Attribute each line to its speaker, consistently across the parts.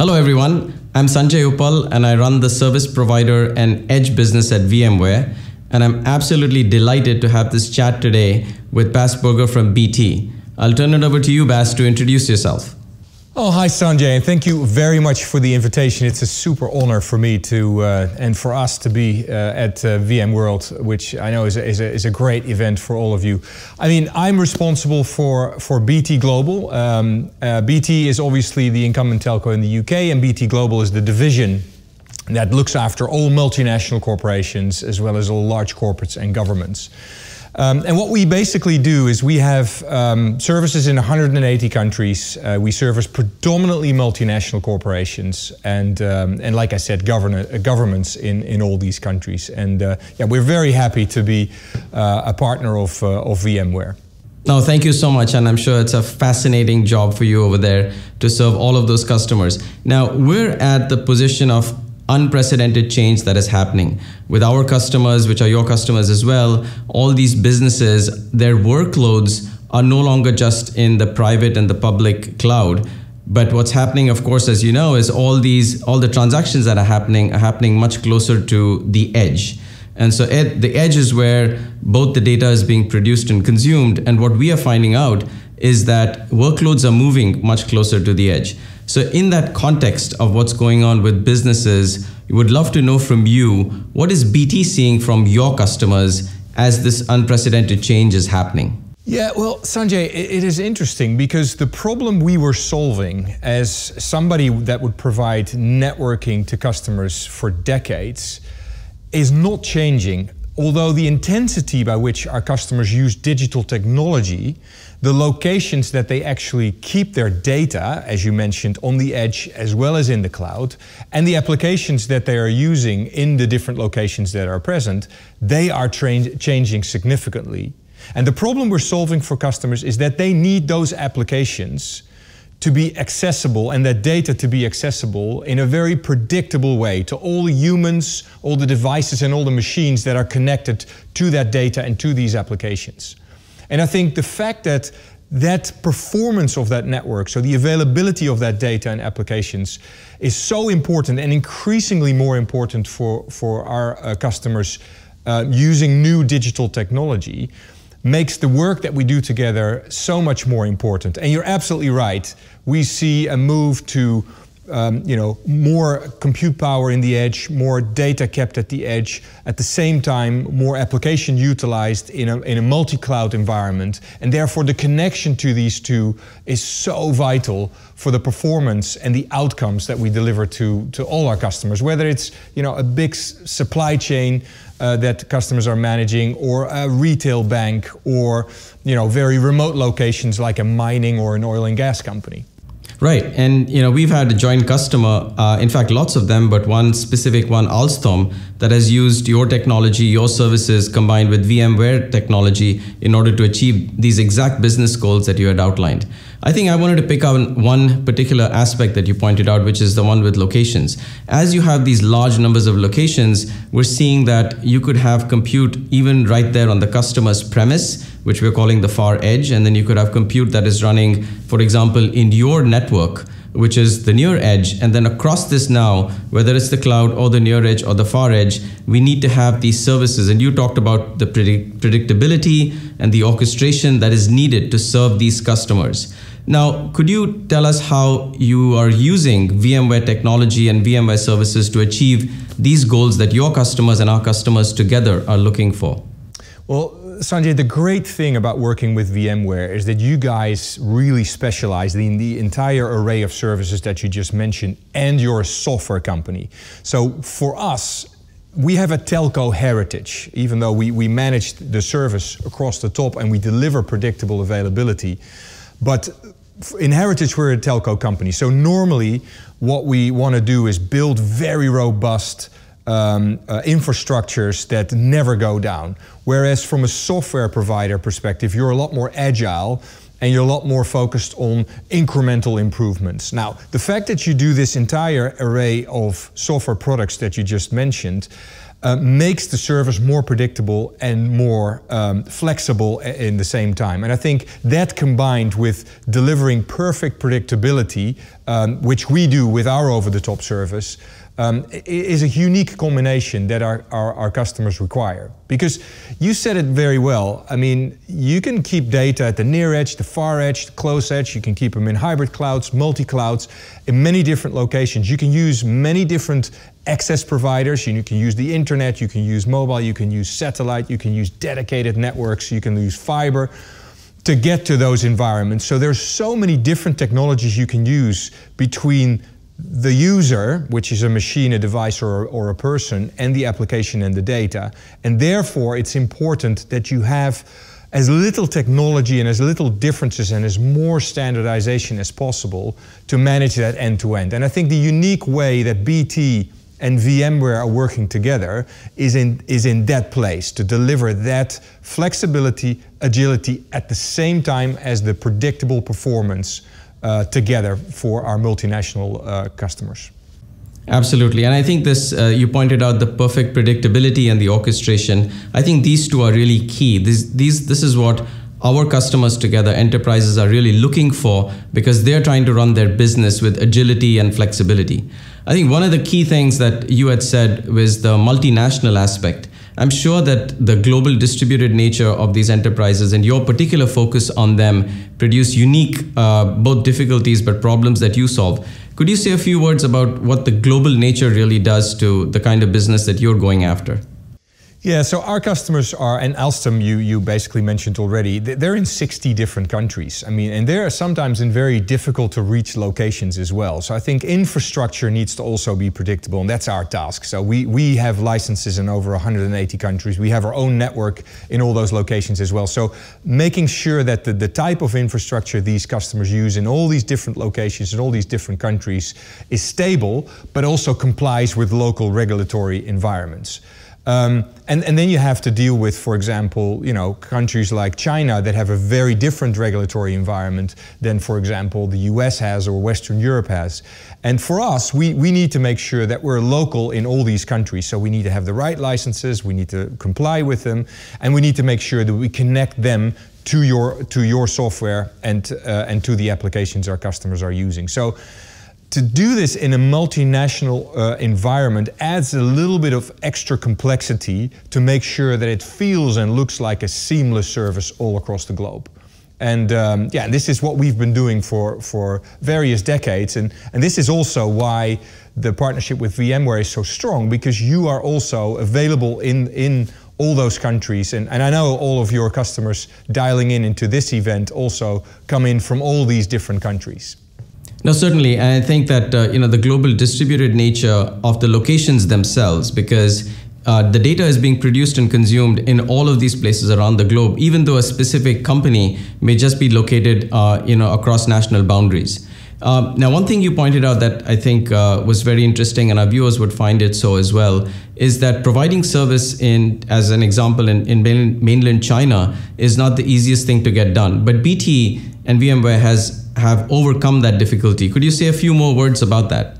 Speaker 1: Hello everyone, I'm Sanjay Upal and I run the service provider and edge business at VMware and I'm absolutely delighted to have this chat today with Bas Berger from BT. I'll turn it over to you Bas to introduce yourself.
Speaker 2: Oh, hi, Sanjay, and thank you very much for the invitation. It's a super honor for me to uh, and for us to be uh, at uh, VMworld, which I know is a, is a, is, a, great event for all of you. I mean, I'm responsible for, for BT Global. Um, uh, BT is obviously the incumbent telco in the UK, and BT Global is the division that looks after all multinational corporations as well as all large corporates and governments. Um, and what we basically do is we have um, services in 180 countries. Uh, we service predominantly multinational corporations and, um, and like I said, govern uh, governments in, in all these countries. And uh, yeah, we're very
Speaker 1: happy to be uh, a partner of, uh, of VMware. No, thank you so much. And I'm sure it's a fascinating job for you over there to serve all of those customers. Now, we're at the position of unprecedented change that is happening with our customers, which are your customers as well. All these businesses, their workloads are no longer just in the private and the public cloud. But what's happening, of course, as you know, is all these all the transactions that are happening are happening much closer to the edge. And so ed the edge is where both the data is being produced and consumed. And what we are finding out is that workloads are moving much closer to the edge. So, in that context of what's going on with businesses, we would love to know from you what is BT seeing from your customers as this unprecedented change is happening?
Speaker 2: Yeah, well, Sanjay, it is interesting because the problem we were solving as somebody that would provide networking to customers for decades is not changing. Although the intensity by which our customers use digital technology the locations that they actually keep their data, as you mentioned, on the edge as well as in the cloud, and the applications that they are using in the different locations that are present, they are changing significantly. And the problem we're solving for customers is that they need those applications to be accessible and that data to be accessible in a very predictable way to all humans, all the devices, and all the machines that are connected to that data and to these applications. And I think the fact that that performance of that network, so the availability of that data and applications, is so important and increasingly more important for, for our uh, customers uh, using new digital technology makes the work that we do together so much more important. And you're absolutely right. We see a move to um, you know, more compute power in the edge, more data kept at the edge, at the same time, more application utilized in a, in a multi-cloud environment. And therefore, the connection to these two is so vital for the performance and the outcomes that we deliver to, to all our customers, whether it's, you know, a big supply chain uh, that customers are managing or a retail bank or, you know, very remote locations like a mining or an oil and gas company.
Speaker 1: Right, and you know we've had a joint customer, uh, in fact, lots of them, but one specific one, Alstom, that has used your technology, your services combined with VMware technology in order to achieve these exact business goals that you had outlined. I think I wanted to pick on one particular aspect that you pointed out, which is the one with locations. As you have these large numbers of locations, we're seeing that you could have compute even right there on the customer's premise, which we're calling the far edge, and then you could have compute that is running, for example, in your network which is the near edge. And then across this now, whether it's the cloud or the near edge or the far edge, we need to have these services. And you talked about the predict predictability and the orchestration that is needed to serve these customers. Now, could you tell us how you are using VMware technology and VMware services to achieve these goals that your customers and our customers together are looking for?
Speaker 2: Well, Sanjay, the great thing about working with VMware is that you guys really specialize in the entire array of services that you just mentioned, and you're a software company. So for us, we have a telco heritage, even though we, we manage the service across the top and we deliver predictable availability. But in heritage, we're a telco company. So normally, what we want to do is build very robust um, uh, infrastructures that never go down. Whereas from a software provider perspective, you're a lot more agile and you're a lot more focused on incremental improvements. Now, the fact that you do this entire array of software products that you just mentioned, uh, makes the service more predictable and more um, flexible in the same time. And I think that combined with delivering perfect predictability, um, which we do with our over the top service, um, is a unique combination that our, our, our, customers require. Because you said it very well. I mean, you can keep data at the near edge, the far edge, the close edge. You can keep them in hybrid clouds, multi clouds, in many different locations. You can use many different access providers. You can use the internet, you can use mobile, you can use satellite, you can use dedicated networks, you can use fiber to get to those environments. So there's so many different technologies you can use between the user, which is a machine, a device, or, or a person, and the application and the data. And therefore, it's important that you have as little technology and as little differences and as more standardization as possible to manage that end to end. And I think the unique way that BT and VMware are working together is in, is in that place to deliver that flexibility, agility at the same time as the predictable performance uh, together for our multinational uh, customers.
Speaker 1: Absolutely. And I think this, uh, you pointed out the perfect predictability and the orchestration. I think these two are really key. This, these, this is what our customers together, enterprises are really looking for because they're trying to run their business with agility and flexibility. I think one of the key things that you had said was the multinational aspect. I'm sure that the global distributed nature of these enterprises and your particular focus on them produce unique, uh, both difficulties but problems that you solve. Could you say a few words about what the global nature really does to the kind of business that you're going after?
Speaker 2: Yeah, so our customers are, and Alstom, you, you basically mentioned already, they're in 60 different countries. I mean, and they're sometimes in very difficult to reach locations as well. So I think infrastructure needs to also be predictable, and that's our task. So we, we have licenses in over 180 countries. We have our own network in all those locations as well. So making sure that the, the type of infrastructure these customers use in all these different locations, in all these different countries, is stable, but also complies with local regulatory environments. Um, and, and, then you have to deal with, for example, you know, countries like China that have a very different regulatory environment than, for example, the US has or Western Europe has. And for us, we, we need to make sure that we're local in all these countries. So we need to have the right licenses, we need to comply with them, and we need to make sure that we connect them to your, to your software and, uh, and to the applications our customers are using. So to do this in a multinational uh, environment adds a little bit of extra complexity to make sure that it feels and looks like a seamless service all across the globe. And um, yeah, this is what we've been doing for, for various decades. And, and this is also why the partnership with VMware is so strong, because you are also available in, in all those countries. And, and I know all of your customers dialing in into this event also come in from all these different countries.
Speaker 1: No, certainly. And I think that, uh, you know, the global distributed nature of the locations themselves, because uh, the data is being produced and consumed in all of these places around the globe, even though a specific company may just be located, uh, you know, across national boundaries. Uh, now, one thing you pointed out that I think uh, was very interesting, and our viewers would find it so as well, is that providing service in, as an example, in, in mainland China is not the easiest thing to get done. But BT and VMware has have overcome that difficulty. Could you say a few more words about that?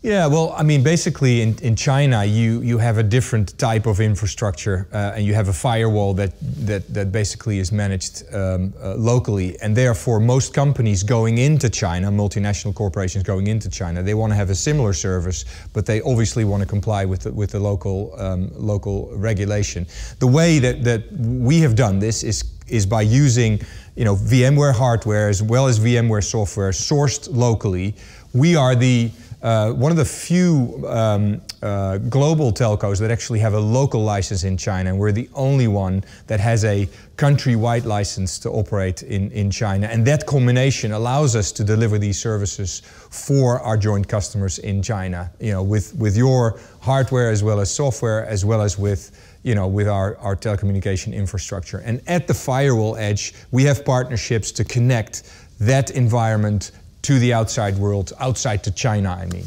Speaker 2: Yeah, well, I mean, basically in, in China, you, you have a different type of infrastructure uh, and you have a firewall that, that, that basically is managed um, uh, locally. And therefore, most companies going into China, multinational corporations going into China, they want to have a similar service, but they obviously want to comply with the, with the local, um, local regulation. The way that, that we have done this is is by using you know, VMware hardware as well as VMware software sourced locally. We are the uh, one of the few um, uh, global telcos that actually have a local license in China, and we're the only one that has a country-wide license to operate in, in China. And that combination allows us to deliver these services for our joint customers in China, you know, with, with your hardware as well as software, as well as with you know, with our, our telecommunication infrastructure. And at the firewall edge, we have partnerships to connect that environment to the outside world, outside to China, I mean.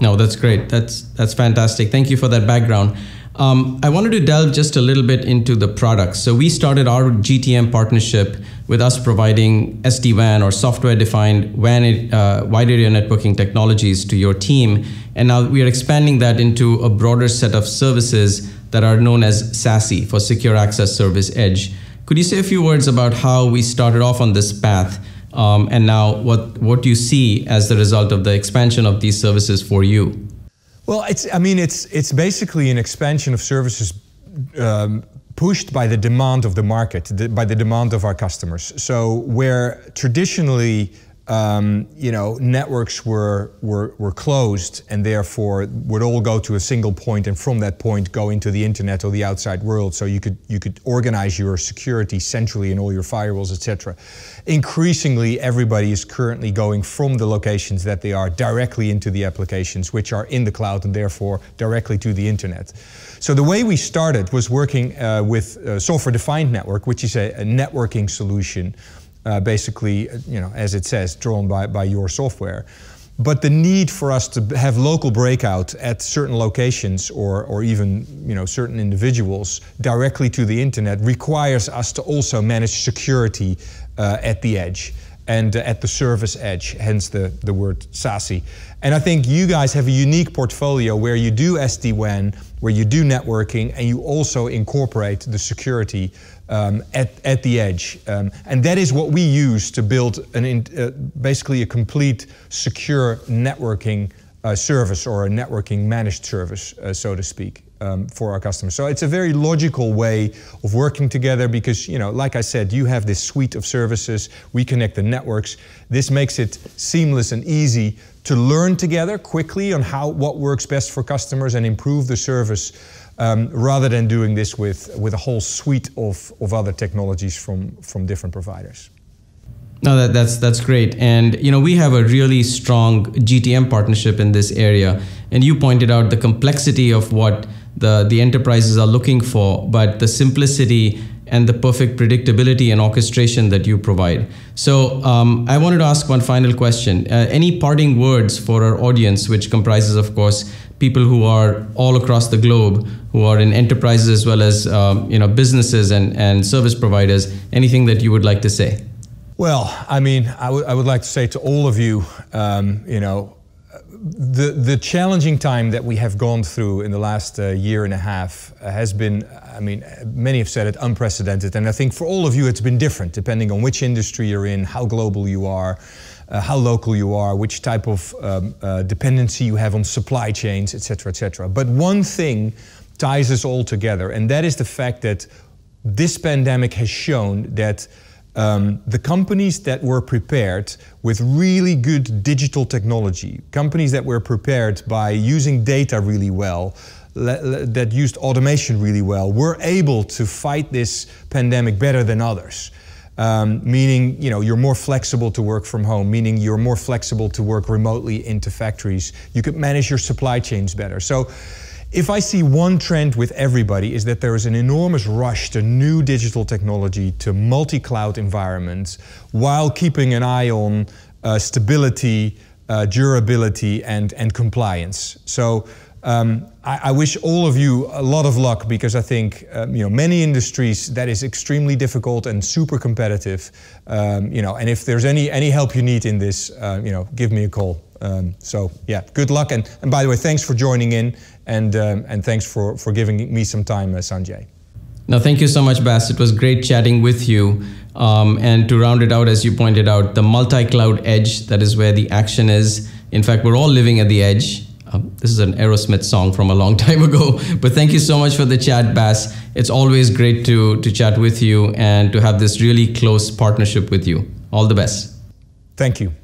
Speaker 1: No, that's great. That's that's fantastic. Thank you for that background. Um, I wanted to delve just a little bit into the products. So we started our GTM partnership with us providing SD WAN or software-defined WAN uh, wide area networking technologies to your team, and now we are expanding that into a broader set of services that are known as SASE for Secure Access Service Edge. Could you say a few words about how we started off on this path um, and now what, what you see as the result of the expansion of these services for you?
Speaker 2: Well, it's, I mean, it's, it's basically an expansion of services um, pushed by the demand of the market, the, by the demand of our customers. So where traditionally um, you know, networks were, were, were closed and therefore would all go to a single point and from that point go into the internet or the outside world. So you could, you could organize your security centrally in all your firewalls, etc. Increasingly, everybody is currently going from the locations that they are directly into the applications, which are in the cloud and therefore directly to the internet. So the way we started was working uh, with uh, software-defined network, which is a, a networking solution uh, basically, uh, you know, as it says, drawn by, by your software. But the need for us to have local breakout at certain locations or, or even you know, certain individuals directly to the internet requires us to also manage security uh, at the edge and uh, at the service edge, hence the, the word SASE. And I think you guys have a unique portfolio where you do SD-WAN, where you do networking, and you also incorporate the security um, at, at the edge. Um, and that is what we use to build an in, uh, basically a complete secure networking uh, service or a networking managed service, uh, so to speak um, for our customers. So it's a very logical way of working together because, you know, like I said, you have this suite of services, we connect the networks. This makes it seamless and easy to learn together quickly on how what works best for customers and improve the service um, rather than doing this with, with a whole suite of, of other technologies from, from different providers.
Speaker 1: No, that, that's that's great, and you know we have a really strong GTM partnership in this area. And you pointed out the complexity of what the, the enterprises are looking for, but the simplicity and the perfect predictability and orchestration that you provide. So um, I wanted to ask one final question. Uh, any parting words for our audience, which comprises, of course, people who are all across the globe, who are in enterprises as well as um, you know businesses and, and service providers, anything that you would like to say?
Speaker 2: Well, I mean, I, I would like to say to all of you, um, you know, the, the challenging time that we have gone through in the last uh, year and a half has been, I mean, many have said it, unprecedented. And I think for all of you, it's been different, depending on which industry you're in, how global you are, uh, how local you are, which type of um, uh, dependency you have on supply chains, et cetera, et cetera. But one thing ties us all together, and that is the fact that this pandemic has shown that um, the companies that were prepared with really good digital technology, companies that were prepared by using data really well, that used automation really well, were able to fight this pandemic better than others. Um, meaning, you know, you're more flexible to work from home, meaning you're more flexible to work remotely into factories. You could manage your supply chains better. So if I see one trend with everybody is that there is an enormous rush to new digital technology, to multi-cloud environments, while keeping an eye on uh, stability, uh, durability, and, and compliance. So um, I, I, wish all of you a lot of luck because I think um, you know many industries that is extremely difficult and super competitive. Um, you know, and if there's any any help you need in this, uh, you know, give me a call. Um, so yeah, good luck. And, and by the way, thanks for joining in and, um, and thanks for, for giving me some time, uh, Sanjay.
Speaker 1: No, thank you so much, Bass. It was great chatting with you. Um, and to round it out, as you pointed out, the multi-cloud edge, that is where the action is. In fact, we're all living at the edge. Um, this is an Aerosmith song from a long time ago. But thank you so much for the chat, Bass. It's always great to, to chat with you and to have this really close partnership with you. All the best.
Speaker 2: Thank you.